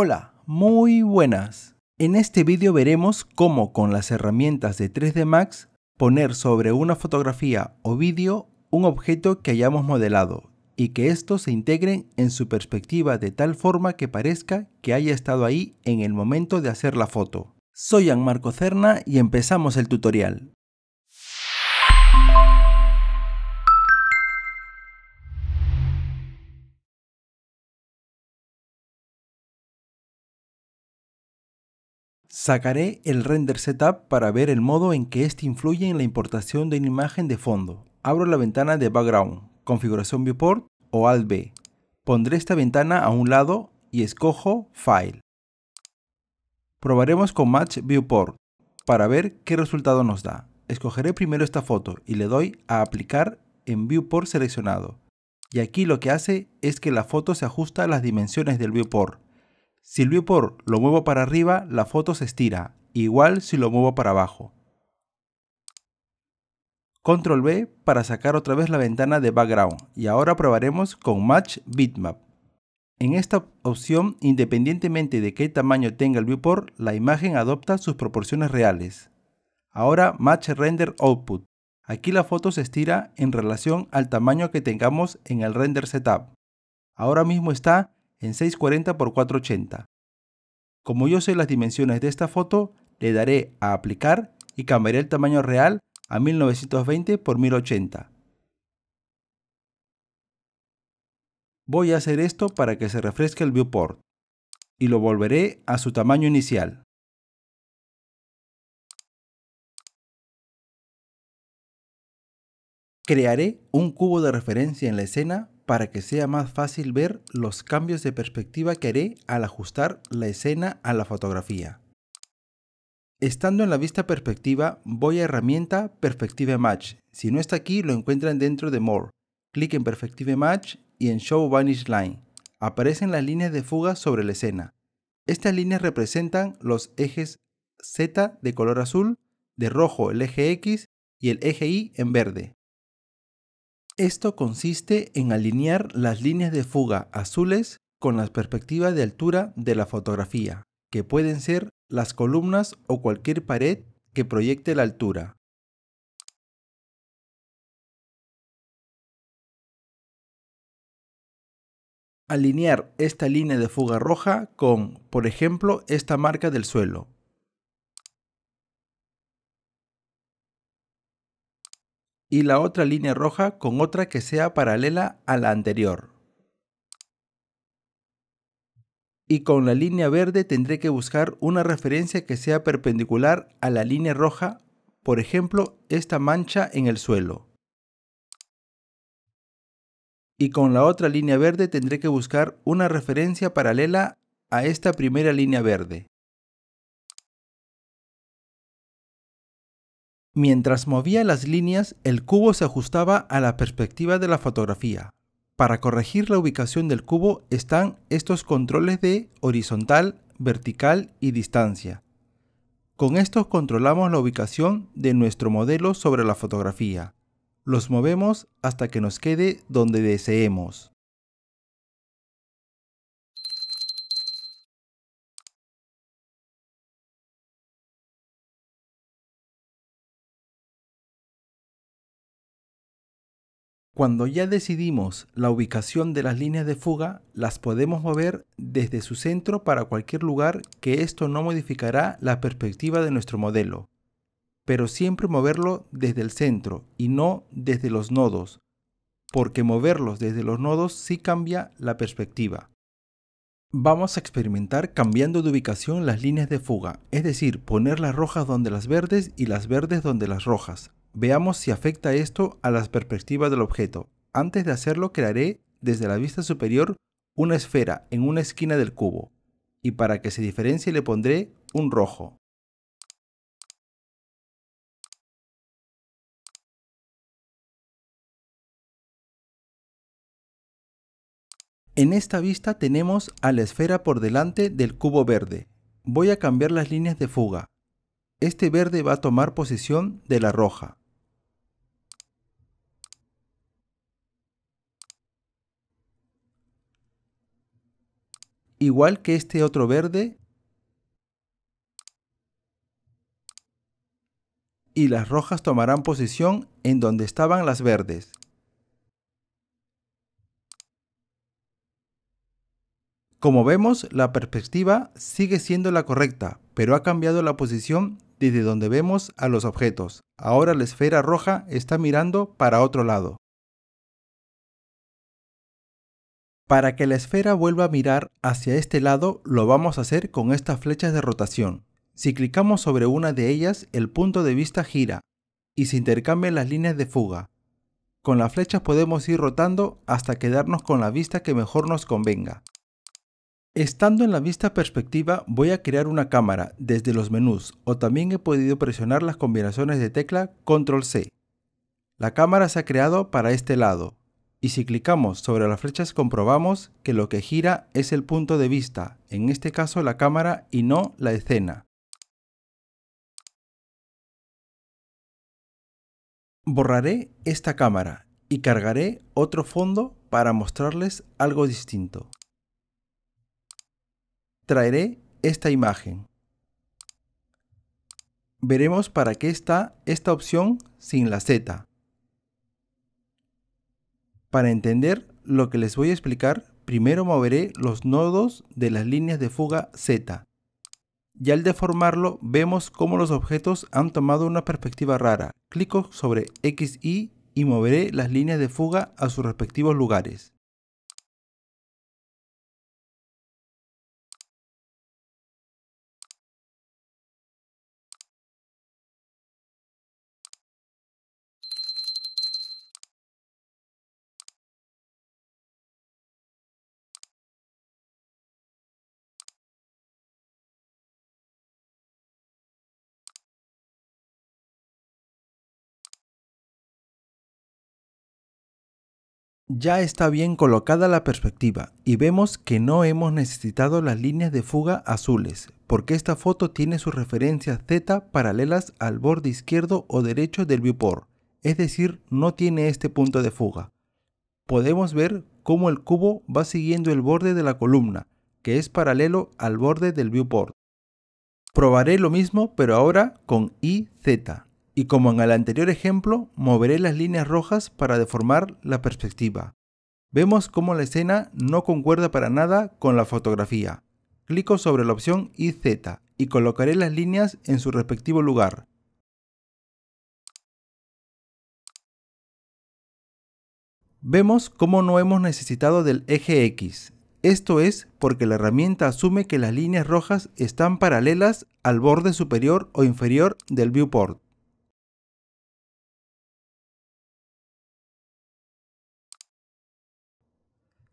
Hola, muy buenas. En este vídeo veremos cómo con las herramientas de 3D Max poner sobre una fotografía o vídeo un objeto que hayamos modelado y que estos se integren en su perspectiva de tal forma que parezca que haya estado ahí en el momento de hacer la foto. Soy Anmarco Cerna y empezamos el tutorial. Sacaré el render setup para ver el modo en que este influye en la importación de una imagen de fondo. Abro la ventana de background, configuración viewport o alt B. Pondré esta ventana a un lado y escojo file. Probaremos con match viewport para ver qué resultado nos da. Escogeré primero esta foto y le doy a aplicar en viewport seleccionado. Y aquí lo que hace es que la foto se ajusta a las dimensiones del viewport. Si el viewport lo muevo para arriba, la foto se estira, igual si lo muevo para abajo. Control B para sacar otra vez la ventana de background y ahora probaremos con Match Bitmap. En esta opción, independientemente de qué tamaño tenga el viewport, la imagen adopta sus proporciones reales. Ahora Match Render Output. Aquí la foto se estira en relación al tamaño que tengamos en el render setup. Ahora mismo está en 640 x 480. Como yo sé las dimensiones de esta foto, le daré a aplicar y cambiaré el tamaño real a 1920 x 1080. Voy a hacer esto para que se refresque el viewport y lo volveré a su tamaño inicial. Crearé un cubo de referencia en la escena para que sea más fácil ver los cambios de perspectiva que haré al ajustar la escena a la fotografía. Estando en la vista perspectiva, voy a herramienta Perspective Match. Si no está aquí, lo encuentran dentro de More. Clic en Perspective Match y en Show Vanish Line. Aparecen las líneas de fuga sobre la escena. Estas líneas representan los ejes Z de color azul, de rojo el eje X y el eje Y en verde. Esto consiste en alinear las líneas de fuga azules con las perspectivas de altura de la fotografía, que pueden ser las columnas o cualquier pared que proyecte la altura. Alinear esta línea de fuga roja con, por ejemplo, esta marca del suelo. y la otra línea roja con otra que sea paralela a la anterior. Y con la línea verde tendré que buscar una referencia que sea perpendicular a la línea roja, por ejemplo, esta mancha en el suelo. Y con la otra línea verde tendré que buscar una referencia paralela a esta primera línea verde. Mientras movía las líneas, el cubo se ajustaba a la perspectiva de la fotografía. Para corregir la ubicación del cubo están estos controles de horizontal, vertical y distancia. Con estos controlamos la ubicación de nuestro modelo sobre la fotografía. Los movemos hasta que nos quede donde deseemos. Cuando ya decidimos la ubicación de las líneas de fuga, las podemos mover desde su centro para cualquier lugar que esto no modificará la perspectiva de nuestro modelo. Pero siempre moverlo desde el centro y no desde los nodos, porque moverlos desde los nodos sí cambia la perspectiva. Vamos a experimentar cambiando de ubicación las líneas de fuga, es decir, poner las rojas donde las verdes y las verdes donde las rojas. Veamos si afecta esto a las perspectivas del objeto. Antes de hacerlo crearé desde la vista superior una esfera en una esquina del cubo y para que se diferencie le pondré un rojo. En esta vista tenemos a la esfera por delante del cubo verde. Voy a cambiar las líneas de fuga. Este verde va a tomar posición de la roja. igual que este otro verde y las rojas tomarán posición en donde estaban las verdes. Como vemos, la perspectiva sigue siendo la correcta, pero ha cambiado la posición desde donde vemos a los objetos. Ahora la esfera roja está mirando para otro lado. Para que la esfera vuelva a mirar hacia este lado, lo vamos a hacer con estas flechas de rotación. Si clicamos sobre una de ellas, el punto de vista gira y se intercambian las líneas de fuga. Con las flechas podemos ir rotando hasta quedarnos con la vista que mejor nos convenga. Estando en la vista perspectiva voy a crear una cámara desde los menús o también he podido presionar las combinaciones de tecla Control C. La cámara se ha creado para este lado y si clicamos sobre las flechas comprobamos que lo que gira es el punto de vista, en este caso la cámara y no la escena. Borraré esta cámara y cargaré otro fondo para mostrarles algo distinto. Traeré esta imagen. Veremos para qué está esta opción sin la Z. Para entender lo que les voy a explicar, primero moveré los nodos de las líneas de fuga Z. Y al deformarlo, vemos cómo los objetos han tomado una perspectiva rara. Clico sobre X, y moveré las líneas de fuga a sus respectivos lugares. Ya está bien colocada la perspectiva y vemos que no hemos necesitado las líneas de fuga azules, porque esta foto tiene sus referencias Z paralelas al borde izquierdo o derecho del viewport, es decir, no tiene este punto de fuga. Podemos ver cómo el cubo va siguiendo el borde de la columna, que es paralelo al borde del viewport. Probaré lo mismo pero ahora con IZ y como en el anterior ejemplo, moveré las líneas rojas para deformar la perspectiva. Vemos cómo la escena no concuerda para nada con la fotografía. Clico sobre la opción IZ y colocaré las líneas en su respectivo lugar. Vemos cómo no hemos necesitado del eje X. Esto es porque la herramienta asume que las líneas rojas están paralelas al borde superior o inferior del viewport.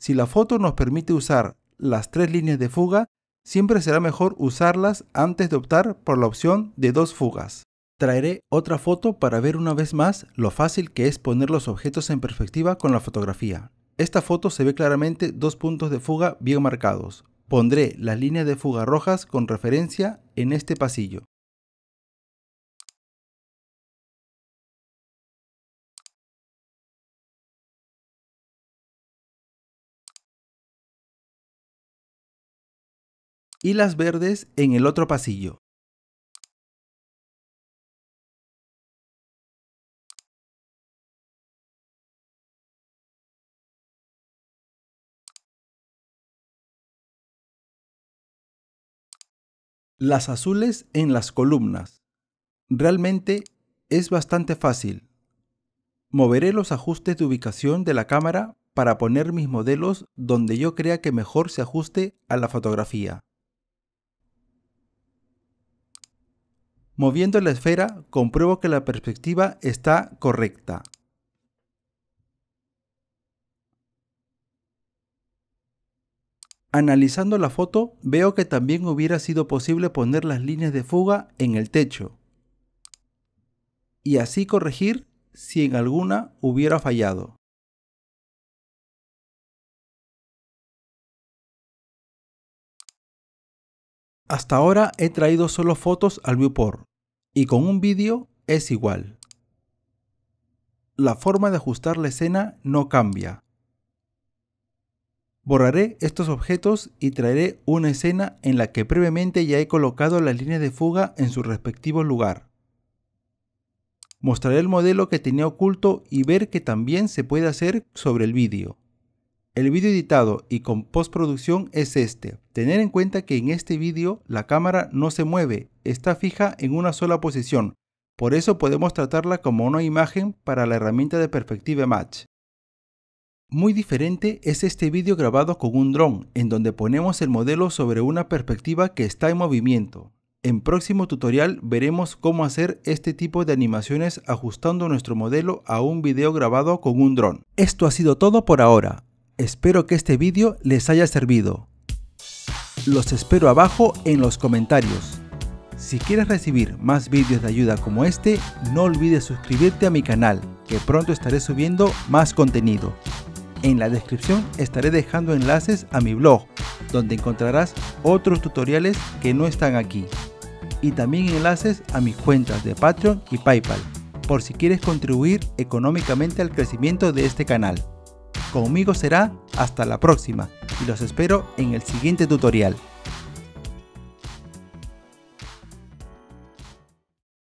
Si la foto nos permite usar las tres líneas de fuga, siempre será mejor usarlas antes de optar por la opción de dos fugas. Traeré otra foto para ver una vez más lo fácil que es poner los objetos en perspectiva con la fotografía. Esta foto se ve claramente dos puntos de fuga bien marcados. Pondré las líneas de fuga rojas con referencia en este pasillo. y las verdes en el otro pasillo. Las azules en las columnas. Realmente es bastante fácil. Moveré los ajustes de ubicación de la cámara para poner mis modelos donde yo crea que mejor se ajuste a la fotografía. Moviendo la esfera, compruebo que la perspectiva está correcta. Analizando la foto, veo que también hubiera sido posible poner las líneas de fuga en el techo. Y así corregir si en alguna hubiera fallado. Hasta ahora he traído solo fotos al viewport. Y con un vídeo es igual. La forma de ajustar la escena no cambia. Borraré estos objetos y traeré una escena en la que previamente ya he colocado las líneas de fuga en su respectivo lugar. Mostraré el modelo que tenía oculto y ver que también se puede hacer sobre el vídeo. El vídeo editado y con postproducción es este. Tener en cuenta que en este vídeo la cámara no se mueve está fija en una sola posición, por eso podemos tratarla como una imagen para la herramienta de Perspective Match. Muy diferente es este vídeo grabado con un dron, en donde ponemos el modelo sobre una perspectiva que está en movimiento. En próximo tutorial veremos cómo hacer este tipo de animaciones ajustando nuestro modelo a un video grabado con un dron. Esto ha sido todo por ahora. Espero que este vídeo les haya servido. Los espero abajo en los comentarios. Si quieres recibir más vídeos de ayuda como este, no olvides suscribirte a mi canal, que pronto estaré subiendo más contenido. En la descripción estaré dejando enlaces a mi blog, donde encontrarás otros tutoriales que no están aquí. Y también enlaces a mis cuentas de Patreon y Paypal, por si quieres contribuir económicamente al crecimiento de este canal. Conmigo será hasta la próxima y los espero en el siguiente tutorial.